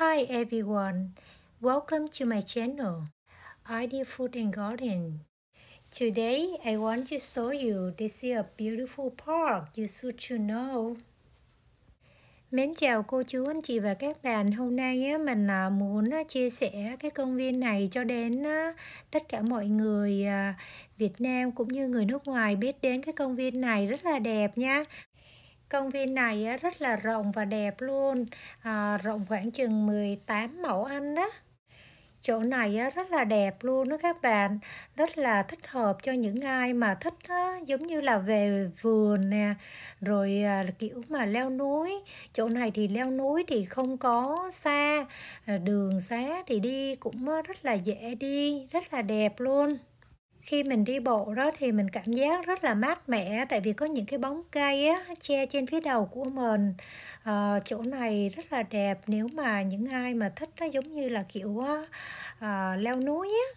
Hi everyone, welcome to my channel, Idea Food and Garden. Today I want to show you this is a beautiful park you should to know. Mến chào cô chú anh chị và các bạn. Hôm nay mình à, muốn à, chia sẻ cái công viên này cho đến à, tất cả mọi người Việt Nam cũng như người nước ngoài biết đến cái công viên này rất là đẹp nha. Công viên này rất là rộng và đẹp luôn, à, rộng khoảng chừng 18 mẫu anh đó. Chỗ này rất là đẹp luôn đó các bạn, rất là thích hợp cho những ai mà thích giống như là về vườn nè, rồi à, kiểu mà leo núi. Chỗ này thì leo núi thì không có xa, à, đường xá thì đi cũng rất là dễ đi, rất là đẹp luôn khi mình đi bộ đó thì mình cảm giác rất là mát mẻ tại vì có những cái bóng cây á, che trên phía đầu của mình à, chỗ này rất là đẹp nếu mà những ai mà thích nó giống như là kiểu à, leo núi á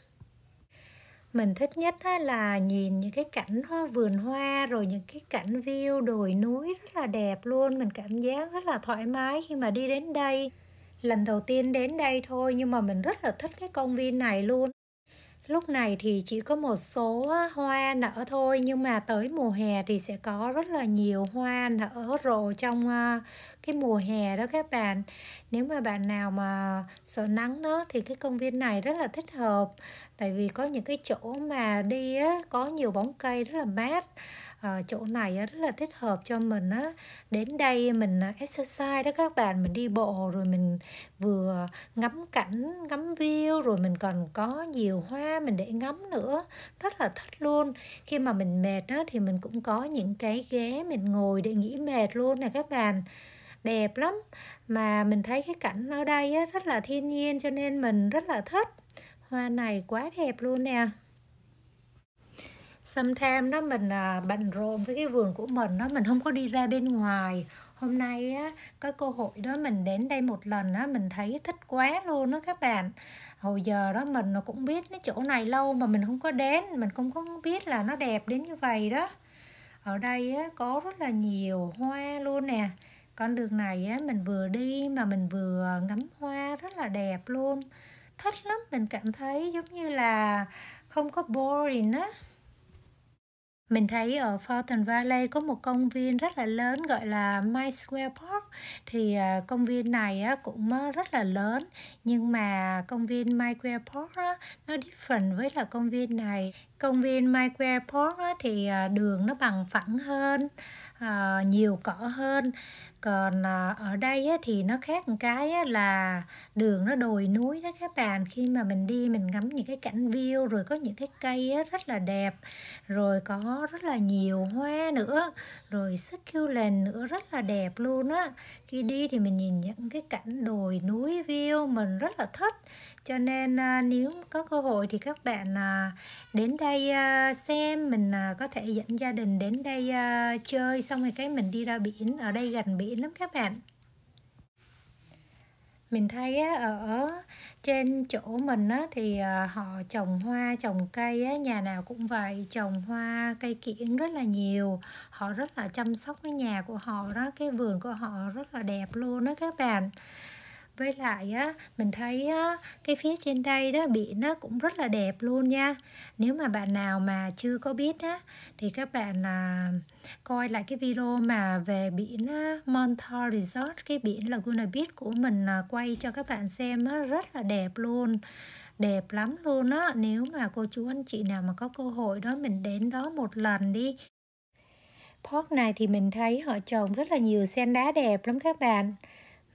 mình thích nhất là nhìn những cái cảnh hoa vườn hoa rồi những cái cảnh view đồi núi rất là đẹp luôn mình cảm giác rất là thoải mái khi mà đi đến đây lần đầu tiên đến đây thôi nhưng mà mình rất là thích cái công viên này luôn lúc này thì chỉ có một số hoa nở thôi nhưng mà tới mùa hè thì sẽ có rất là nhiều hoa nở rộ trong cái mùa hè đó các bạn nếu mà bạn nào mà sợ nắng đó thì cái công viên này rất là thích hợp tại vì có những cái chỗ mà đi á, có nhiều bóng cây rất là mát à, chỗ này á, rất là thích hợp cho mình á. đến đây mình à, exercise đó các bạn mình đi bộ rồi mình vừa ngắm cảnh ngắm view rồi mình còn có nhiều hoa mình để ngắm nữa rất là thích luôn khi mà mình mệt á, thì mình cũng có những cái ghế mình ngồi để nghỉ mệt luôn nè các bạn đẹp lắm mà mình thấy cái cảnh ở đây á, rất là thiên nhiên cho nên mình rất là thích hoa này quá đẹp luôn nè Sometimes đó mình à, bận rộn với cái vườn của mình đó mình không có đi ra bên ngoài hôm nay á, có cơ hội đó mình đến đây một lần á, mình thấy thích quá luôn đó các bạn hồi giờ đó mình nó cũng biết cái chỗ này lâu mà mình không có đến mình cũng không biết là nó đẹp đến như vậy đó ở đây á, có rất là nhiều hoa luôn nè con đường này á mình vừa đi mà mình vừa ngắm hoa rất là đẹp luôn thích lắm mình cảm thấy giống như là không có boring á mình thấy ở Fountain Valley có một công viên rất là lớn gọi là My Square Park thì à, công viên này cũng ờ, rất là lớn nhưng mà công viên My Square Park nó different với là công viên này công viên My Square Park thì à, đường nó bằng phẳng hơn ờ, nhiều cỏ hơn còn à, ở đây thì nó khác một cái là đường nó đồi núi đó các bạn khi mà mình đi mình ngắm những cái cảnh view rồi có những cái cây rất là đẹp rồi có rất là nhiều hoa nữa rồi succulent nữa rất là đẹp luôn á khi đi thì mình nhìn những cái cảnh đồi núi view mình rất là thích cho nên à, nếu có cơ hội thì các bạn à, đến đây xem mình có thể dẫn gia đình đến đây chơi xong rồi cái mình đi ra biển ở đây gần biển diễn lắm các bạn mình thấy ở trên chỗ mình á, thì ờ, họ trồng hoa trồng cây nhà nào cũng vậy trồng hoa cây kiển rất là nhiều họ rất là chăm sóc cái nhà của họ đó cái vườn của họ rất là đẹp luôn đó các bạn với lại á mình thấy á, cái phía trên đây đó biển nó cũng rất là đẹp luôn nha nếu mà bạn nào mà chưa có biết á thì các bạn là coi lại cái video mà về biển á, Montaur Resort cái biển Laguna Beach của mình à, quay cho các bạn xem á, rất là đẹp luôn đẹp lắm luôn á nếu mà cô chú anh chị nào mà có cơ hội đó mình đến đó một lần đi park này thì mình thấy họ trồng rất là nhiều sen đá đẹp lắm các bạn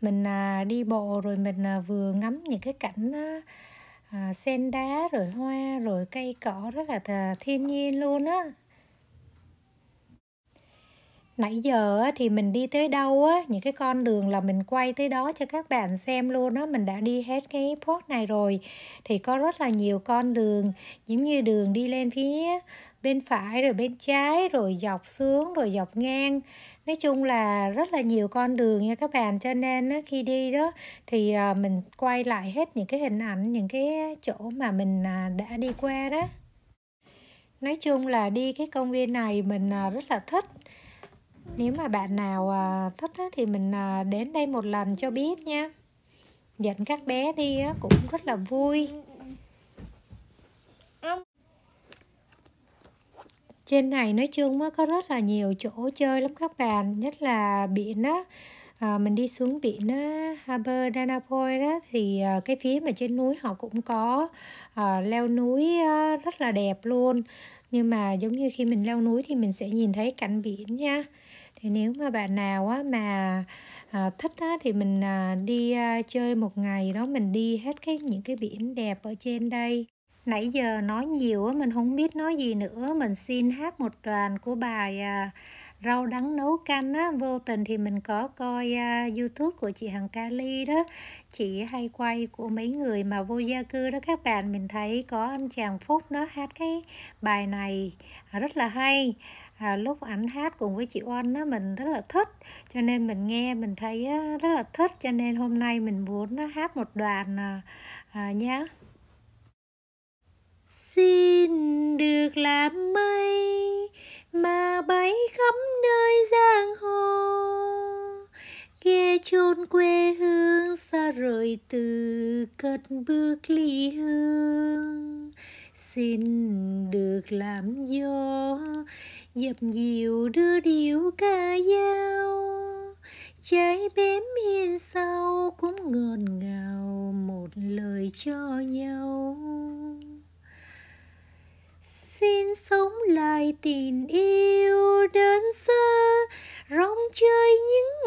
mình à, đi bộ rồi mình à, vừa ngắm những cái cảnh à, sen đá rồi hoa rồi cây cỏ rất là thiên nhiên luôn á nãy giờ thì mình đi tới đâu á những cái con đường là mình quay tới đó cho các bạn xem luôn á mình đã đi hết cái post này rồi thì có rất là nhiều con đường giống như đường đi lên phía bên phải rồi bên trái rồi dọc xuống rồi dọc ngang nói chung là rất là nhiều con đường nha các bạn cho nên khi đi đó thì à, mình quay lại hết những cái hình ảnh những cái chỗ mà mình à, đã đi qua đó nói chung là đi cái công viên này mình à, rất là thích nếu mà bạn nào thích thì mình đến đây một lần cho biết nha dẫn các bé đi cũng rất là vui trên này nói chung á, có rất là nhiều chỗ chơi lắm các bạn nhất là biển á à, mình đi xuống biển á, Harbor Danapoy đó thì à, cái phía mà trên núi họ cũng có à, leo núi à, rất là đẹp luôn nhưng mà giống như khi mình leo núi thì mình sẽ nhìn thấy cảnh biển nha thì nếu mà bạn nào á, mà à, thích á, thì mình à, đi à, chơi một ngày đó mình đi hết cái những cái biển đẹp ở trên đây nãy giờ nói nhiều á mình không biết nói gì nữa mình xin hát một đoàn của bài à, rau đắng nấu canh á vô tình thì mình có coi uh, youtube của chị hằng kali đó chị hay quay của mấy người mà vô gia cư đó các bạn mình thấy có anh chàng phúc nó hát cái bài này à, rất là hay à, lúc ảnh hát cùng với chị oanh á mình rất là thích cho nên mình nghe mình thấy á, rất là thích cho nên hôm nay mình muốn hát một đoàn à, à, nhé xin được làm mây mà bay khắp nơi giang hồ ghé chôn quê hương xa rồi từ cất bước ly hương xin được làm gió dập dịu đưa điệu ca dao trái bếm hiên sau cũng ngọt ngào một lời cho nhau xin sống lại tình yêu đơn sơ rong chơi những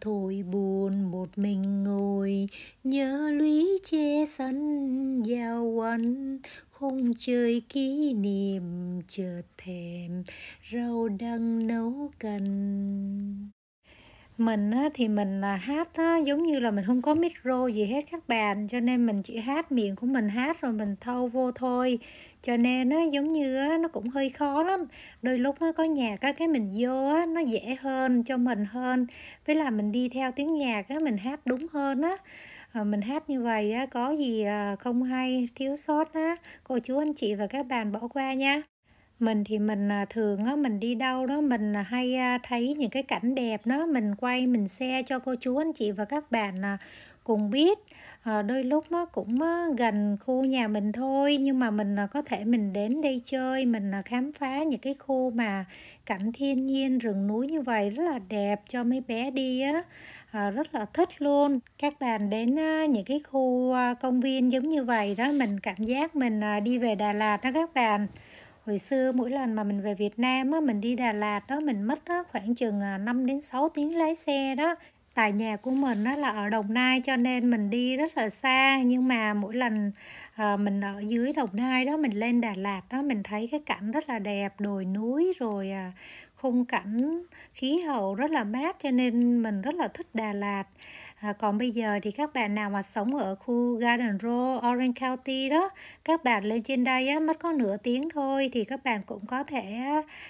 thôi buồn một mình ngồi nhớ lũy che sân giao quanh không chơi kỷ niệm chợt thèm rau đang nấu canh mình á, thì mình à, hát á, giống như là mình không có micro gì hết các bạn cho nên mình chỉ hát miệng của mình hát rồi mình thâu vô thôi cho nên á, giống như á, nó cũng hơi khó lắm đôi lúc á, có nhạc á, cái mình vô á, nó dễ hơn cho mình hơn với là mình đi theo tiếng nhạc á, mình hát đúng hơn á ờ, mình hát như vậy á, có gì à, không hay thiếu sót á cô chú anh chị và các bạn bỏ qua nha mình thì mình à, thường á mình đi đâu đó mình à, hay thấy những cái cảnh đẹp đó mình quay mình share cho cô chú anh chị và các bạn à, cùng biết ờ, đôi lúc nó cũng gần khu nhà mình thôi nhưng mà mình có thể mình đến đây chơi mình khám phá những cái khu mà cảnh thiên nhiên rừng núi như vậy rất là đẹp cho mấy bé đi á ờ, rất là thích luôn các bạn đến những cái khu công viên giống như vậy đó mình cảm giác mình đi về Đà Lạt đó các bạn hồi xưa mỗi lần mà mình về Việt Nam á, mình đi Đà Lạt đó mình mất á, khoảng chừng 5 à, đến 6 tiếng lái xe đó tại nhà của mình nó là ở Đồng Nai cho nên mình đi rất là xa nhưng mà mỗi lần à, mình ở dưới Đồng Nai đó mình lên Đà Lạt đó mình thấy cái cảnh rất là đẹp đồi núi rồi à, khung cảnh khí hậu rất là mát cho nên mình rất là thích Đà Lạt à, còn bây giờ thì các bạn nào mà sống ở khu Garden Row Orange County đó các bạn lên trên đây á, mất có nửa tiếng thôi thì các bạn cũng có thể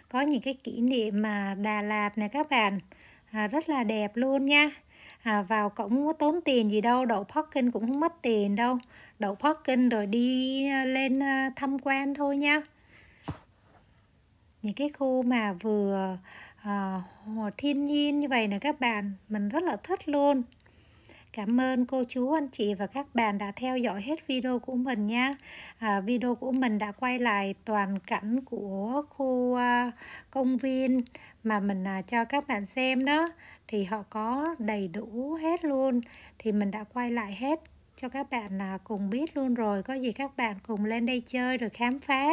có những cái kỷ niệm mà Đà Lạt này các bạn à, rất là đẹp luôn nha à, vào cũng không có tốn tiền gì đâu đậu parking cũng không mất tiền đâu đậu parking rồi đi à, lên à, tham quan thôi nha những cái khu mà vừa à, thiên nhiên như vậy nè các bạn mình rất là thích luôn Cảm ơn cô chú, anh chị và các bạn đã theo dõi hết video của mình nha. À, video của mình đã quay lại toàn cảnh của khu à, công viên mà mình à, cho các bạn xem đó. Thì họ có đầy đủ hết luôn. Thì mình đã quay lại hết cho các bạn cùng biết luôn rồi có gì các bạn cùng lên đây chơi rồi khám phá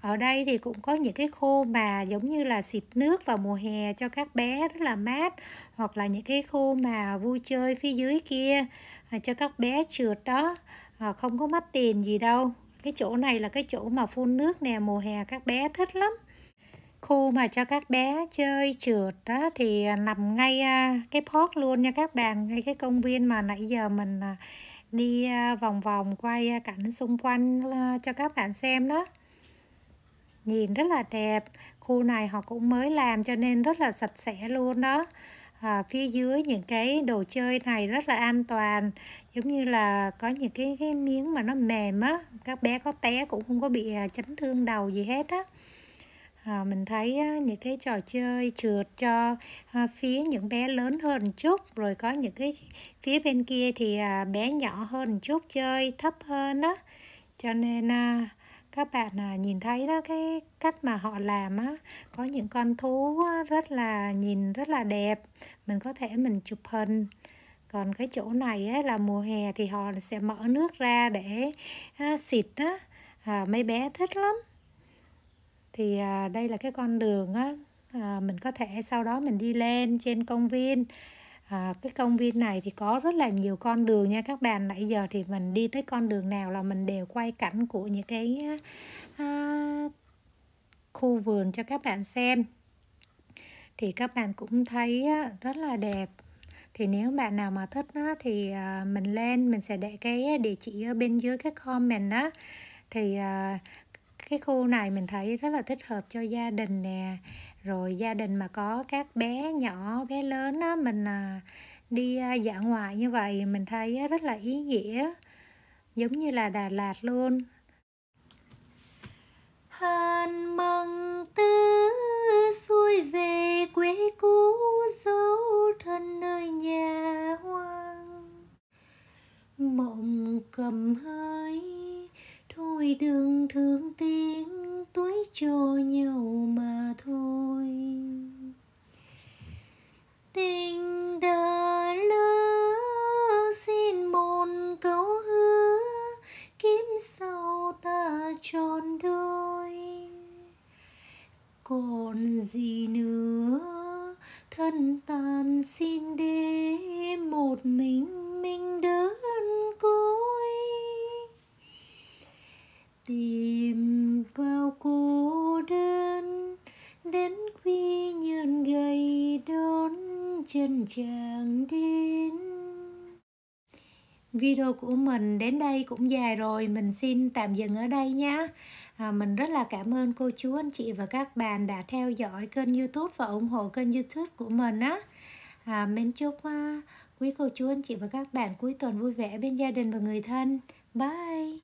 ở đây thì cũng có những cái khu mà giống như là xịt nước vào mùa hè cho các bé rất là mát hoặc là những cái khu mà vui chơi phía dưới kia à, cho các bé trượt đó ờ, không có mất tiền gì đâu cái chỗ này là cái chỗ mà phun nước nè mùa hè các bé thích lắm khu mà cho các bé chơi trượt đó thì nằm ngay à, cái park luôn nha các bạn ngay cái công viên mà nãy giờ mình à, đi à, vòng vòng quay à, cảnh xung quanh à, cho các bạn xem đó nhìn rất là đẹp khu này họ cũng mới làm cho nên rất là sạch sẽ luôn đó à, phía dưới những cái đồ chơi này rất là an toàn giống như là có những cái cái miếng mà nó mềm á các bé có té cũng không có bị chấn thương đầu gì hết á Ờ, mình thấy những cái trò chơi trượt cho ờ, phía những bé lớn hơn một chút rồi có những cái phía bên kia thì à, bé nhỏ hơn một chút chơi thấp hơn đó cho nên à, các bạn à, nhìn thấy đó cái cách mà họ làm á có những con thú rất là nhìn rất là đẹp mình có thể mình chụp hình còn cái chỗ này ấy, là mùa hè thì họ sẽ mở nước ra để à, xịt á à, mấy bé thích lắm thì à, đây là cái con đường á à, mình có thể sau đó mình đi lên trên công viên à, cái công viên này thì có rất là nhiều con đường nha các bạn nãy giờ thì mình đi tới con đường nào là mình đều quay cảnh của những cái à, khu vườn cho các bạn xem thì các bạn cũng thấy rất là đẹp thì nếu bạn nào mà thích á, thì à, mình lên mình sẽ để cái địa chỉ ở bên dưới cái comment đó thì à, cái khu này mình thấy rất là thích hợp cho gia đình nè rồi gia đình mà có các bé nhỏ bé lớn á mình à, đi à, dã ngoại như vậy mình thấy rất là ý nghĩa giống như là Đà Lạt luôn Hân mừng tư xuôi về quê cũ dấu thân nơi nhà hoang mộng cầm hơi thôi đừng thương sau ta tròn đôi còn gì nữa thân tàn xin để một mình mình đơn côi tìm vào cô đơn đến quy nhơn gầy đón chân chàng đến video của mình đến đây cũng dài rồi mình xin tạm dừng ở đây nhé à, mình rất là cảm ơn cô chú anh chị và các bạn đã theo dõi kênh youtube và ủng hộ kênh youtube của mình á à, mình chúc uh, quý cô chú anh chị và các bạn cuối tuần vui vẻ bên gia đình và người thân bye